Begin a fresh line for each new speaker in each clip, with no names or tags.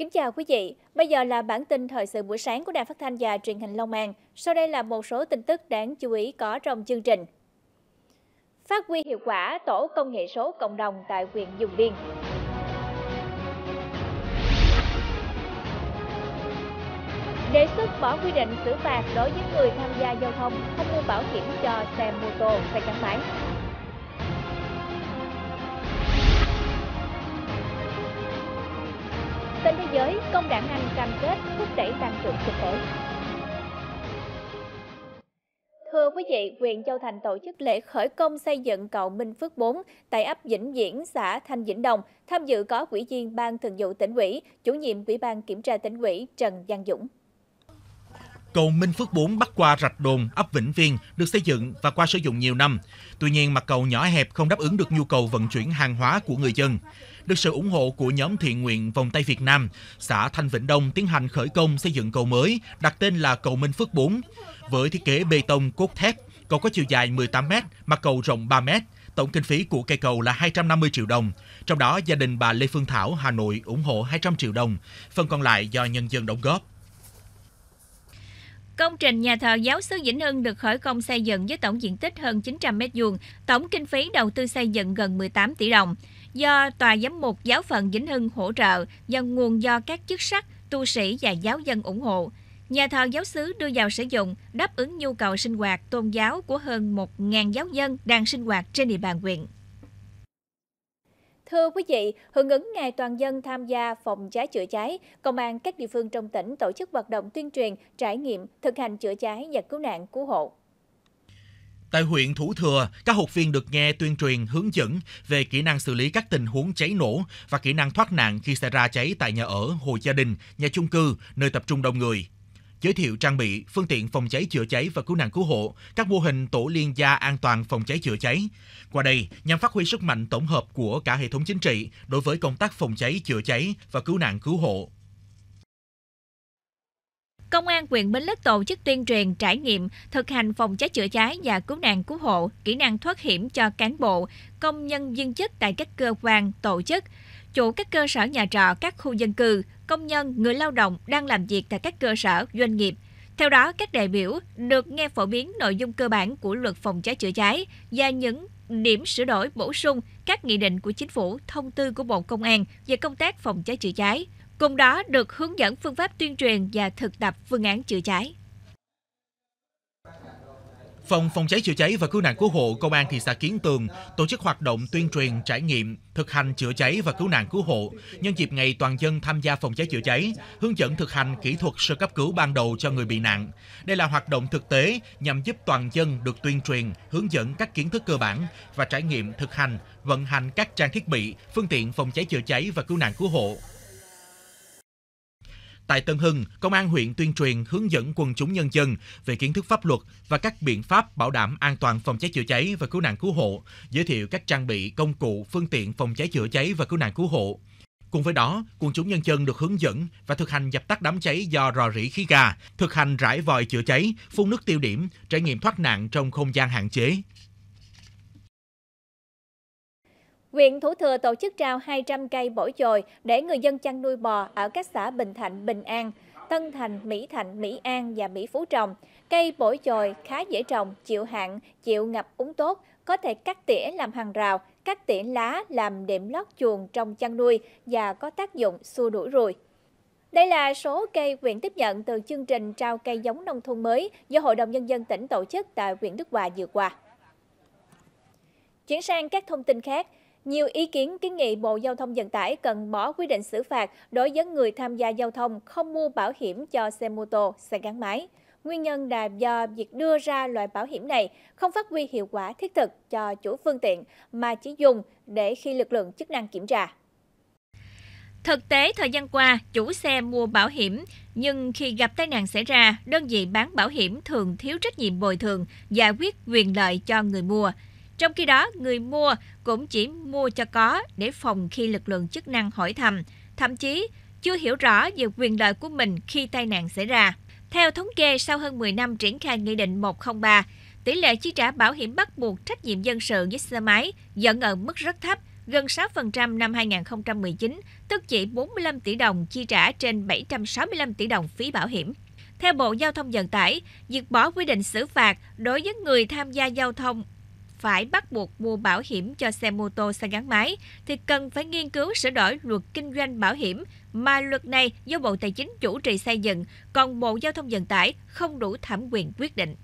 Kính chào quý vị, bây giờ là bản tin thời sự buổi sáng của Đài Phát thanh và Truyền hình Long An. Sau đây là một số tin tức đáng chú ý có trong chương trình. Phát huy hiệu quả tổ công nghệ số cộng đồng tại huyện Dùng Biên. Đề xuất bỏ quy định xử phạt đối với người tham gia giao thông không mua bảo hiểm cho xe mô tô, xe gắn máy. giới, công đảng Anh cam kết thúc đẩy tăng trưởng kinh tế. Thưa quý vị, huyện Châu Thành tổ chức lễ khởi công xây dựng cầu Minh Phước 4 tại ấp Vĩnh Diễn, xã Thanh Vĩnh Đồng. Tham dự có Ủy viên Ban Thường vụ tỉnh ủy, chủ nhiệm Ủy ban Kiểm tra tỉnh ủy Trần Giang Dũng.
Cầu Minh Phước 4 bắc qua rạch đồn ấp Vĩnh Viên được xây dựng và qua sử dụng nhiều năm. Tuy nhiên mặt cầu nhỏ hẹp không đáp ứng được nhu cầu vận chuyển hàng hóa của người dân. Được sự ủng hộ của nhóm thiện nguyện Vòng tay Việt Nam, xã Thanh Vĩnh Đông tiến hành khởi công xây dựng cầu mới đặt tên là cầu Minh Phước 4. Với thiết kế bê tông cốt thép, cầu có chiều dài 18 m, mặt cầu rộng 3 m. Tổng kinh phí của cây cầu là 250 triệu đồng, trong đó gia đình bà Lê Phương Thảo Hà Nội ủng hộ 200 triệu đồng, phần còn lại do nhân dân đóng góp.
Công trình nhà thờ giáo xứ Vĩnh Hưng được khởi công xây dựng với tổng diện tích hơn 900 m2, tổng kinh phí đầu tư xây dựng gần 18 tỷ đồng. Do Tòa Giám mục Giáo phận Vĩnh Hưng hỗ trợ do nguồn do các chức sắc, tu sĩ và giáo dân ủng hộ. Nhà thờ giáo xứ đưa vào sử dụng đáp ứng nhu cầu sinh hoạt tôn giáo của hơn 1.000 giáo dân đang sinh hoạt trên địa bàn huyện. Thưa quý vị, hưởng ứng Ngày Toàn dân tham gia phòng cháy chữa cháy, Công an các địa phương trong tỉnh tổ chức hoạt động tuyên truyền, trải nghiệm, thực hành chữa cháy và cứu nạn cứu hộ.
Tại huyện Thủ Thừa, các học viên được nghe tuyên truyền hướng dẫn về kỹ năng xử lý các tình huống cháy nổ và kỹ năng thoát nạn khi xảy ra cháy tại nhà ở, hộ gia đình, nhà chung cư, nơi tập trung đông người giới thiệu trang bị, phương tiện phòng cháy chữa cháy và cứu nạn cứu hộ, các mô hình tổ liên gia an toàn phòng cháy chữa cháy. Qua đây, nhằm phát huy sức mạnh tổng hợp của cả hệ thống chính trị đối với công tác phòng cháy chữa cháy và cứu nạn cứu hộ.
Công an huyện Bến Lức tổ chức tuyên truyền trải nghiệm thực hành phòng cháy chữa cháy và cứu nạn cứu hộ, kỹ năng thoát hiểm cho cán bộ, công nhân viên chức tại các cơ quan, tổ chức chủ các cơ sở nhà trọ, các khu dân cư, công nhân, người lao động đang làm việc tại các cơ sở, doanh nghiệp. Theo đó, các đại biểu được nghe phổ biến nội dung cơ bản của luật phòng cháy chữa cháy và những điểm sửa đổi bổ sung các nghị định của chính phủ, thông tư của Bộ Công an về công tác phòng cháy chữa cháy. Cùng đó được hướng dẫn phương pháp tuyên truyền và thực tập phương án chữa cháy.
Phòng Phòng cháy chữa cháy và cứu nạn cứu hộ Công an thị xã Kiến Tường tổ chức hoạt động tuyên truyền trải nghiệm thực hành chữa cháy và cứu nạn cứu hộ nhân dịp ngày toàn dân tham gia phòng cháy chữa cháy, hướng dẫn thực hành kỹ thuật sơ cấp cứu ban đầu cho người bị nạn. Đây là hoạt động thực tế nhằm giúp toàn dân được tuyên truyền, hướng dẫn các kiến thức cơ bản và trải nghiệm thực hành, vận hành các trang thiết bị, phương tiện phòng cháy chữa cháy và cứu nạn cứu hộ. Tại Tân Hưng, Công an huyện tuyên truyền hướng dẫn quần chúng nhân dân về kiến thức pháp luật và các biện pháp bảo đảm an toàn phòng cháy chữa cháy và cứu nạn cứu hộ, giới thiệu các trang bị, công cụ, phương tiện phòng cháy chữa cháy và cứu nạn cứu hộ. Cùng với đó, quần chúng nhân dân được hướng dẫn và thực hành dập tắt đám cháy do rò rỉ khí ga, thực hành rải vòi chữa cháy, phun nước tiêu điểm, trải nghiệm thoát nạn trong không gian hạn chế.
Huyện Thủ Thừa tổ chức trao 200 cây bổi chồi để người dân chăn nuôi bò ở các xã Bình Thạnh, Bình An, Tân Thành, Mỹ Thạnh, Mỹ An và Mỹ Phú trồng. Cây bổi chồi khá dễ trồng, chịu hạn, chịu ngập úng tốt, có thể cắt tỉa làm hàng rào, cắt tỉa lá làm điểm lót chuồng trong chăn nuôi và có tác dụng xua đuổi ruồi. Đây là số cây huyện tiếp nhận từ chương trình trao cây giống nông thôn mới do Hội đồng Nhân dân tỉnh tổ chức tại huyện Đức Hòa vừa qua. Chuyển sang các thông tin khác, nhiều ý kiến kiến nghị Bộ Giao thông Vận tải cần bỏ quy định xử phạt đối với người tham gia giao thông không mua bảo hiểm cho xe mô tô, xe gắn máy. Nguyên nhân là do việc đưa ra loại bảo hiểm này không phát huy hiệu quả thiết thực cho chủ phương tiện mà chỉ dùng để khi lực lượng chức năng kiểm tra. Thực tế, thời gian qua, chủ xe mua bảo hiểm, nhưng khi gặp tai nạn xảy ra, đơn vị bán bảo hiểm thường thiếu trách nhiệm bồi thường, giải quyết quyền lợi cho người mua – trong khi đó, người mua cũng chỉ mua cho có để phòng khi lực lượng chức năng hỏi thăm, thậm chí chưa hiểu rõ về quyền lợi của mình khi tai nạn xảy ra. Theo thống kê, sau hơn 10 năm triển khai Nghị định 103, tỷ lệ chi trả bảo hiểm bắt buộc trách nhiệm dân sự với xe máy vẫn ở mức rất thấp, gần 6% năm 2019, tức chỉ 45 tỷ đồng chi trả trên 765 tỷ đồng phí bảo hiểm. Theo Bộ Giao thông Vận tải, việc bỏ quy định xử phạt đối với người tham gia giao thông phải bắt buộc mua bảo hiểm cho xe mô tô, xe gắn máy, thì cần phải nghiên cứu sửa đổi luật kinh doanh bảo hiểm mà luật này do Bộ Tài chính chủ trì xây dựng, còn Bộ Giao thông Vận tải không đủ thẩm quyền quyết định.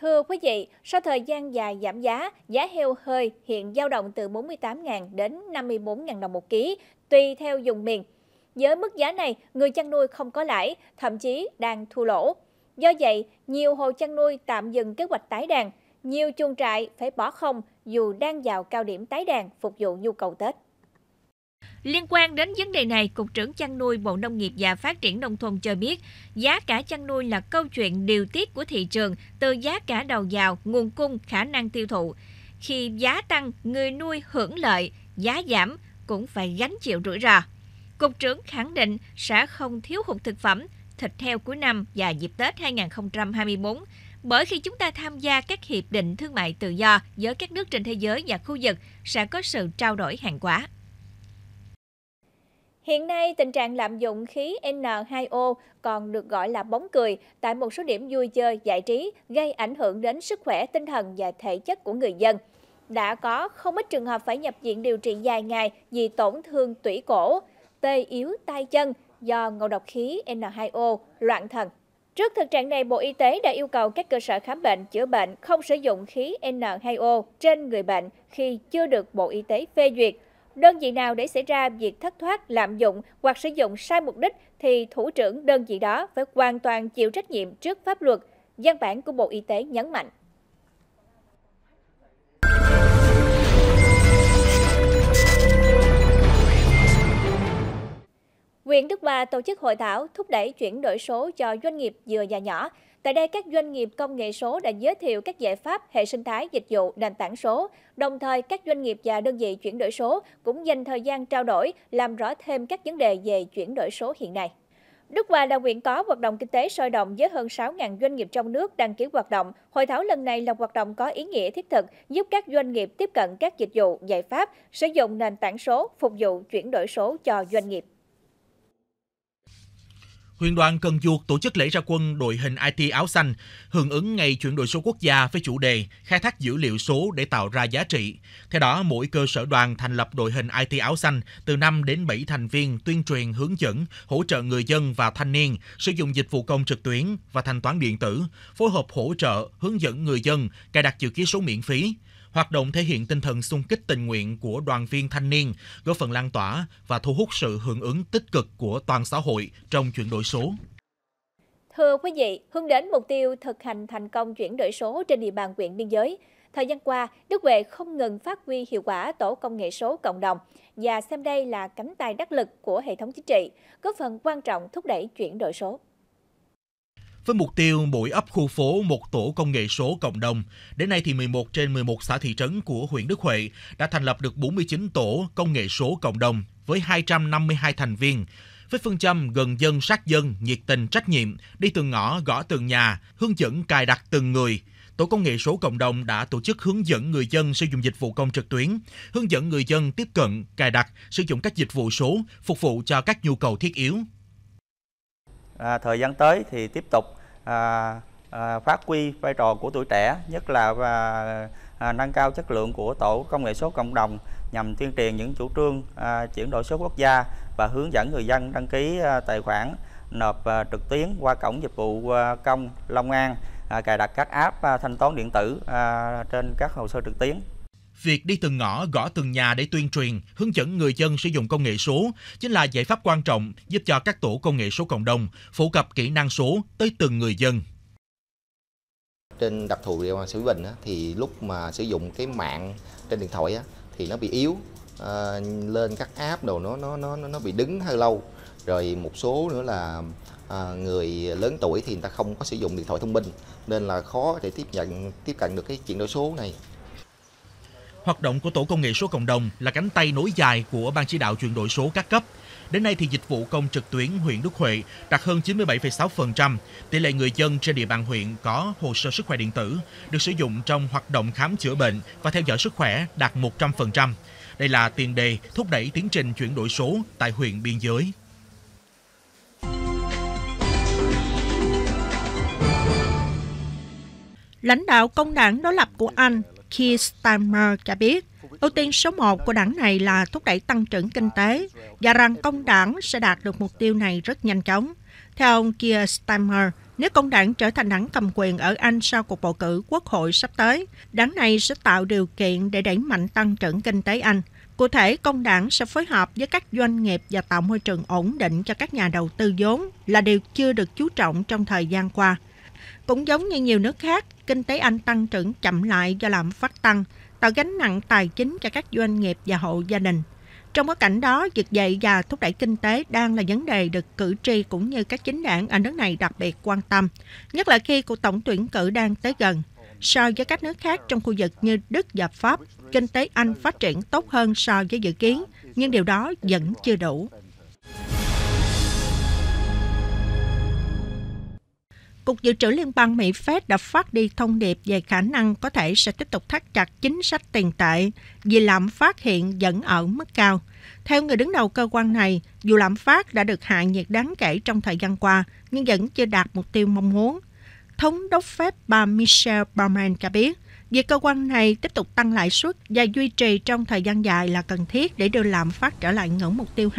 Thưa quý vị, sau thời gian dài giảm giá, giá heo hơi hiện dao động từ 48.000 đến 54.000 đồng một ký, tùy theo dùng miền. Với mức giá này, người chăn nuôi không có lãi, thậm chí đang thua lỗ. Do vậy, nhiều hộ chăn nuôi tạm dừng kế hoạch tái đàn nhiều chuồng trại phải bỏ không dù đang vào cao điểm tái đàn phục vụ nhu cầu Tết. Liên quan đến vấn đề này, Cục trưởng chăn nuôi Bộ Nông nghiệp và Phát triển Nông thôn cho biết, giá cả chăn nuôi là câu chuyện điều tiết của thị trường từ giá cả đầu vào, nguồn cung, khả năng tiêu thụ. Khi giá tăng, người nuôi hưởng lợi, giá giảm cũng phải gánh chịu rủi ro. Cục trưởng khẳng định sẽ không thiếu hụt thực phẩm, thịt heo cuối năm và dịp Tết 2024 bởi khi chúng ta tham gia các hiệp định thương mại tự do giữa các nước trên thế giới và khu vực sẽ có sự trao đổi hàng hóa. Hiện nay, tình trạng lạm dụng khí N2O còn được gọi là bóng cười tại một số điểm vui chơi, giải trí gây ảnh hưởng đến sức khỏe tinh thần và thể chất của người dân. Đã có không ít trường hợp phải nhập viện điều trị dài ngày vì tổn thương tủy cổ, tê yếu tay chân do ngộ độc khí N2O, loạn thần. Trước thực trạng này, Bộ Y tế đã yêu cầu các cơ sở khám bệnh chữa bệnh không sử dụng khí N2O trên người bệnh khi chưa được Bộ Y tế phê duyệt. Đơn vị nào để xảy ra việc thất thoát, lạm dụng hoặc sử dụng sai mục đích thì thủ trưởng đơn vị đó phải hoàn toàn chịu trách nhiệm trước pháp luật, văn bản của Bộ Y tế nhấn mạnh. Quyện Đức Hòa tổ chức hội thảo thúc đẩy chuyển đổi số cho doanh nghiệp vừa và nhỏ. Tại đây, các doanh nghiệp công nghệ số đã giới thiệu các giải pháp hệ sinh thái dịch vụ nền tảng số. Đồng thời, các doanh nghiệp và đơn vị chuyển đổi số cũng dành thời gian trao đổi, làm rõ thêm các vấn đề về chuyển đổi số hiện nay. Đức Hòa là huyện có hoạt động kinh tế sôi động với hơn 6.000 doanh nghiệp trong nước đăng ký hoạt động. Hội thảo lần này là hoạt động có ý nghĩa thiết thực, giúp các doanh nghiệp tiếp cận các dịch vụ, giải pháp, sử dụng nền tảng số, phục vụ chuyển đổi số cho doanh nghiệp.
Huyện đoàn Cần Duộc tổ chức lễ ra quân đội hình IT áo xanh, hưởng ứng ngày chuyển đổi số quốc gia với chủ đề khai thác dữ liệu số để tạo ra giá trị. Theo đó, mỗi cơ sở đoàn thành lập đội hình IT áo xanh từ 5 đến 7 thành viên tuyên truyền hướng dẫn, hỗ trợ người dân và thanh niên sử dụng dịch vụ công trực tuyến và thanh toán điện tử, phối hợp hỗ trợ, hướng dẫn người dân cài đặt chữ ký số miễn phí. Hoạt động thể hiện tinh thần xung kích tình nguyện của đoàn viên thanh niên, góp phần lan tỏa và thu hút sự hưởng ứng tích cực của toàn xã hội trong chuyển đổi số.
Thưa quý vị, hướng đến mục tiêu thực hành thành công chuyển đổi số trên địa bàn huyện biên giới, thời gian qua, Đức Huệ không ngừng phát huy hiệu quả tổ công nghệ số cộng đồng và xem đây là cánh tay đắc lực của hệ thống chính trị, góp phần quan trọng thúc đẩy chuyển đổi số.
Với mục tiêu mỗi ấp khu phố một tổ công nghệ số cộng đồng, đến nay thì 11 trên 11 xã thị trấn của huyện Đức Huệ đã thành lập được 49 tổ công nghệ số cộng đồng với 252 thành viên. Với phương châm gần dân sát dân, nhiệt tình trách nhiệm, đi từng ngõ gõ từng nhà, hướng dẫn cài đặt từng người, Tổ công nghệ số cộng đồng đã tổ chức hướng dẫn người dân sử dụng dịch vụ công trực tuyến, hướng dẫn người dân tiếp cận, cài đặt, sử dụng các dịch vụ số phục vụ cho các nhu cầu thiết yếu. À, thời gian tới thì tiếp tục à, à, phát huy vai trò của tuổi trẻ nhất là và à, nâng cao chất lượng của tổ công nghệ số cộng đồng nhằm tuyên truyền những chủ trương à, chuyển đổi số quốc gia và hướng dẫn người dân đăng ký à, tài khoản nộp à, trực tuyến qua cổng dịch vụ à, công Long An à, cài đặt các app à, thanh toán điện tử à, trên các hồ sơ trực tuyến việc đi từng ngõ, gõ từng nhà để tuyên truyền, hướng dẫn người dân sử dụng công nghệ số chính là giải pháp quan trọng giúp cho các tổ công nghệ số cộng đồng phổ cập kỹ năng số tới từng người dân. Trên đặc thù địa bàn Sĩ Bình thì lúc mà sử dụng cái mạng trên điện thoại thì nó bị yếu ờ, lên các app đồ nó nó nó nó bị đứng hơi lâu rồi một số nữa là à, người lớn tuổi thì người ta không có sử dụng điện thoại thông minh nên là khó để tiếp nhận tiếp cận được cái chuyển đổi số này Hoạt động của Tổ công nghệ số cộng đồng là cánh tay nối dài của Ban chỉ đạo chuyển đổi số các cấp. Đến nay thì dịch vụ công trực tuyến huyện Đức Huệ đạt hơn 97,6%, tỷ lệ người dân trên địa bàn huyện có hồ sơ sức khỏe điện tử được sử dụng trong hoạt động khám chữa bệnh và theo dõi sức khỏe đạt 100%. Đây là tiền đề thúc đẩy tiến trình chuyển đổi số tại huyện biên giới.
Lãnh đạo công đảng đối lập của Anh Keir Starmer cho biết, ưu tiên số một của đảng này là thúc đẩy tăng trưởng kinh tế và rằng công đảng sẽ đạt được mục tiêu này rất nhanh chóng. Theo ông Keir Starmer, nếu công đảng trở thành đảng cầm quyền ở Anh sau cuộc bầu cử quốc hội sắp tới, đảng này sẽ tạo điều kiện để đẩy mạnh tăng trưởng kinh tế Anh. Cụ thể, công đảng sẽ phối hợp với các doanh nghiệp và tạo môi trường ổn định cho các nhà đầu tư vốn là điều chưa được chú trọng trong thời gian qua. Cũng giống như nhiều nước khác, kinh tế Anh tăng trưởng chậm lại do lạm phát tăng, tạo gánh nặng tài chính cho các doanh nghiệp và hộ gia đình. Trong bối cảnh đó, việc dạy và thúc đẩy kinh tế đang là vấn đề được cử tri cũng như các chính đảng ở nước này đặc biệt quan tâm, nhất là khi cuộc tổng tuyển cử đang tới gần. So với các nước khác trong khu vực như Đức và Pháp, kinh tế Anh phát triển tốt hơn so với dự kiến, nhưng điều đó vẫn chưa đủ. Cục Dự trữ Liên bang Mỹ Fed đã phát đi thông điệp về khả năng có thể sẽ tiếp tục thắt chặt chính sách tiền tệ vì lạm phát hiện vẫn ở mức cao. Theo người đứng đầu cơ quan này, dù lạm phát đã được hạ nhiệt đáng kể trong thời gian qua, nhưng vẫn chưa đạt mục tiêu mong muốn. Thống đốc Fed bà Michelle Bauman cho biết, Việc cơ quan này tiếp tục tăng lãi suất và duy trì trong thời gian dài là cần thiết để đưa lạm phát trở lại ngưỡng mục tiêu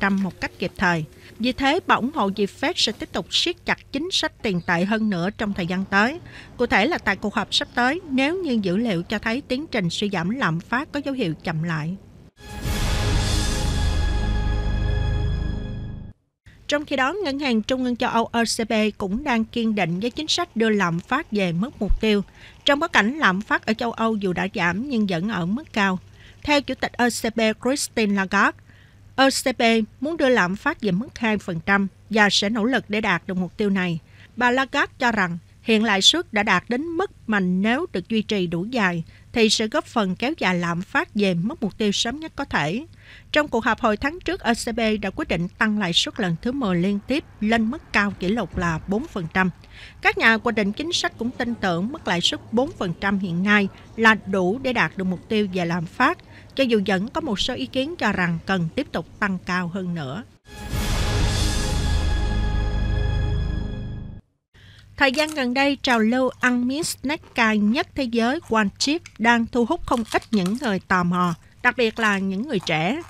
2% một cách kịp thời. Vì thế, bảo ủng hộ việc Fed sẽ tiếp tục siết chặt chính sách tiền tệ hơn nữa trong thời gian tới. Cụ thể là tại cuộc họp sắp tới, nếu như dữ liệu cho thấy tiến trình suy giảm lạm phát có dấu hiệu chậm lại. Trong khi đó, Ngân hàng Trung ương châu Âu ECB cũng đang kiên định với chính sách đưa lạm phát về mức mục tiêu. Trong bối cảnh lạm phát ở châu Âu dù đã giảm nhưng vẫn ở mức cao. Theo Chủ tịch ECB Christine Lagarde, ECB muốn đưa lạm phát về mức 2% và sẽ nỗ lực để đạt được mục tiêu này. Bà Lagarde cho rằng hiện lãi suất đã đạt đến mức mà nếu được duy trì đủ dài thì sẽ góp phần kéo dài lạm phát về mức mục tiêu sớm nhất có thể. Trong cuộc họp hồi tháng trước, ECB đã quyết định tăng lãi suất lần thứ 10 liên tiếp lên mức cao kỷ lục là 4%. Các nhà hoạch định chính sách cũng tin tưởng mức lãi suất 4% hiện nay là đủ để đạt được mục tiêu về lạm phát, cho dù vẫn có một số ý kiến cho rằng cần tiếp tục tăng cao hơn nữa. Thời gian gần đây, trào lưu ăn miếng snack cay nhất thế giới One Chip đang thu hút không ít những người tò mò, đặc biệt là những người trẻ.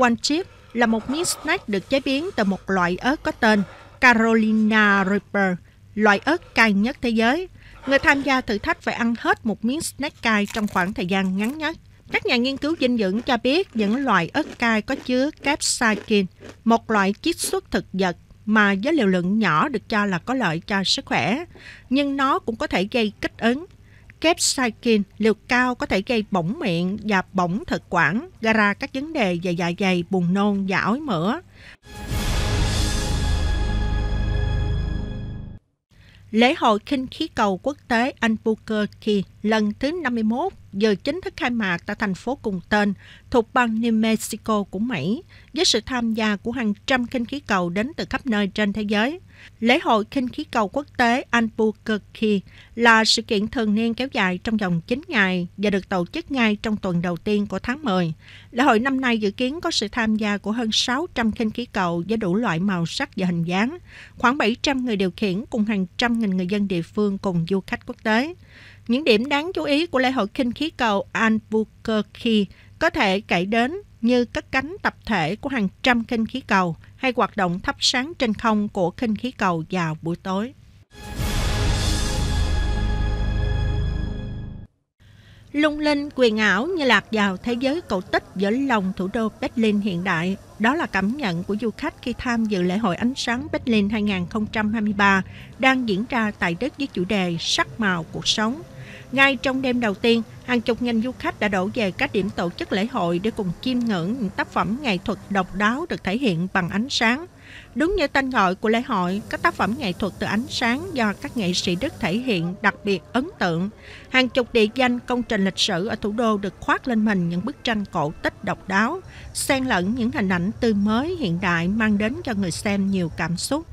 One Chip là một miếng snack được chế biến từ một loại ớt có tên Carolina Reaper, loại ớt cay nhất thế giới. Người tham gia thử thách phải ăn hết một miếng snack cay trong khoảng thời gian ngắn nhất. Các nhà nghiên cứu dinh dưỡng cho biết những loại ớt cay có chứa capsaicin, một loại chiết xuất thực vật mà với liều lượng nhỏ được cho là có lợi cho sức khỏe, nhưng nó cũng có thể gây kích ứng. Capsaicin liều cao có thể gây bỏng miệng và bỏng thực quản, gây ra các vấn đề về dạ dày, buồn nôn, và ói mửa. Lễ hội khinh khí cầu quốc tế Albuquerque lần thứ 51 giờ chính thức khai mạc tại thành phố cùng tên thuộc bang New Mexico của Mỹ với sự tham gia của hàng trăm khinh khí cầu đến từ khắp nơi trên thế giới – Lễ hội khinh khí cầu quốc tế Albuquerque là sự kiện thường niên kéo dài trong vòng 9 ngày và được tổ chức ngay trong tuần đầu tiên của tháng 10. Lễ hội năm nay dự kiến có sự tham gia của hơn 600 khinh khí cầu với đủ loại màu sắc và hình dáng, khoảng 700 người điều khiển cùng hàng trăm nghìn người dân địa phương cùng du khách quốc tế. Những điểm đáng chú ý của lễ hội khinh khí cầu Albuquerque có thể kể đến như cất cánh tập thể của hàng trăm khinh khí cầu, hay hoạt động thắp sáng trên không của khinh khí cầu vào buổi tối. Lung linh quyền ảo như lạc vào thế giới cổ tích giữa lòng thủ đô Berlin hiện đại. Đó là cảm nhận của du khách khi tham dự lễ hội ánh sáng Berlin 2023 đang diễn ra tại đất với chủ đề Sắc màu cuộc sống – ngay trong đêm đầu tiên, hàng chục nghìn du khách đã đổ về các điểm tổ chức lễ hội để cùng chiêm ngưỡng những tác phẩm nghệ thuật độc đáo được thể hiện bằng ánh sáng. Đúng như tên gọi của lễ hội, các tác phẩm nghệ thuật từ ánh sáng do các nghệ sĩ Đức thể hiện đặc biệt ấn tượng. Hàng chục địa danh công trình lịch sử ở thủ đô được khoác lên mình những bức tranh cổ tích độc đáo, xen lẫn những hình ảnh tươi mới hiện đại mang đến cho người xem nhiều cảm xúc.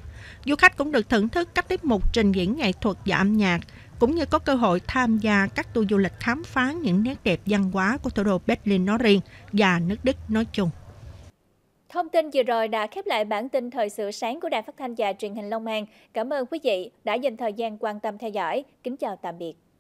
Du khách cũng được thưởng thức các tiết mục trình diễn nghệ thuật và âm nhạc, cũng như có cơ hội tham gia các tour du lịch khám phá những nét đẹp văn hóa của thủ đô Berlin nói riêng và nước Đức nói chung.
Thông tin vừa rồi đã khép lại bản tin thời sự sáng của Đài Phát thanh và Truyền hình Long An. Cảm ơn quý vị đã dành thời gian quan tâm theo dõi. Kính chào tạm biệt.